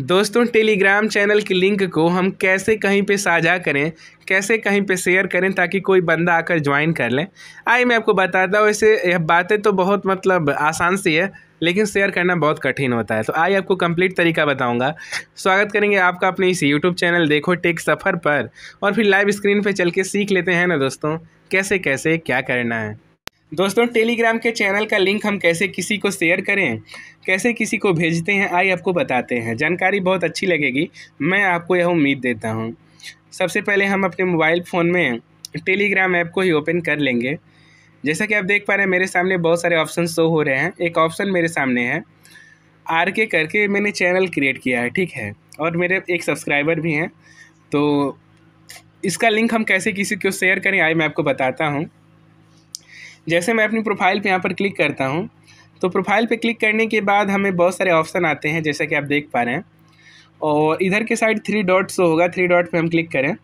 दोस्तों Telegram channel की link को हम कैसे कहीं पे साझा करें कैसे कहीं पे शेयर करें ताकि कोई बंदा आकर ज्वाइन कर लें आई मैं आपको बताता हूँ ऐसे यह बातें तो बहुत मतलब आसान सी है लेकिन शेयर करना बहुत कठिन होता है तो आई आपको कंप्लीट तरीका बताऊंगा स्वागत करेंगे आपका अपने इस यूट्यूब चैनल देखो टेक सफ़र पर और फिर लाइव स्क्रीन पर चल के सीख लेते हैं ना दोस्तों कैसे कैसे क्या करना है दोस्तों टेलीग्राम के चैनल का लिंक हम कैसे किसी को शेयर करें कैसे किसी को भेजते हैं आई आपको बताते हैं जानकारी बहुत अच्छी लगेगी मैं आपको यह उम्मीद देता हूँ सबसे पहले हम अपने मोबाइल फ़ोन में टेलीग्राम ऐप को ही ओपन कर लेंगे जैसा कि आप देख पा रहे हैं मेरे सामने बहुत सारे ऑप्शन शो हो रहे हैं एक ऑप्शन मेरे सामने है आर के करके मैंने चैनल क्रिएट किया है ठीक है और मेरे एक सब्सक्राइबर भी हैं तो इसका लिंक हम कैसे किसी को शेयर करें आई मैं आपको बताता हूँ जैसे मैं अपनी प्रोफाइल पे यहाँ पर क्लिक करता हूँ तो प्रोफाइल पे क्लिक करने के बाद हमें बहुत सारे ऑप्शन आते हैं जैसा कि आप देख पा रहे हैं और इधर के साइड थ्री डॉट शो होगा थ्री डॉट पे हम क्लिक करें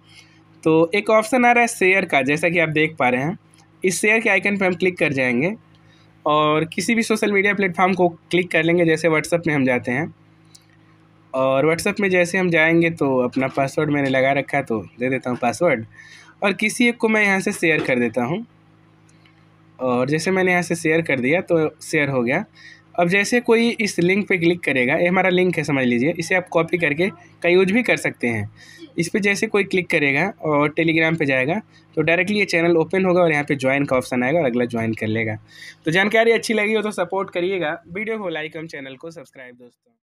तो एक ऑप्शन आ रहा है शेयर का जैसा कि आप देख पा रहे हैं इस शेयर के आइकन पर हम क्लिक कर जाएँगे और किसी भी सोशल मीडिया प्लेटफॉर्म को क्लिक कर लेंगे जैसे व्हाट्सअप में हम जाते हैं और व्हाट्सअप में जैसे हम जाएंगे तो अपना पासवर्ड मैंने लगा रखा तो दे देता हूँ पासवर्ड और किसी एक को मैं यहाँ से शेयर कर देता हूँ और जैसे मैंने यहाँ से शेयर कर दिया तो शेयर हो गया अब जैसे कोई इस लिंक पे क्लिक करेगा ये हमारा लिंक है समझ लीजिए इसे आप कॉपी करके का यूज भी कर सकते हैं इस पर जैसे कोई क्लिक करेगा और टेलीग्राम पे जाएगा तो डायरेक्टली ये चैनल ओपन होगा और यहाँ पे ज्वाइन का ऑप्शन आएगा और अगला ज्वाइन कर लेगा तो जानकारी अच्छी लगी हो तो सपोर्ट करिएगा वीडियो को लाइक हम चैनल को सब्सक्राइब दोस्तों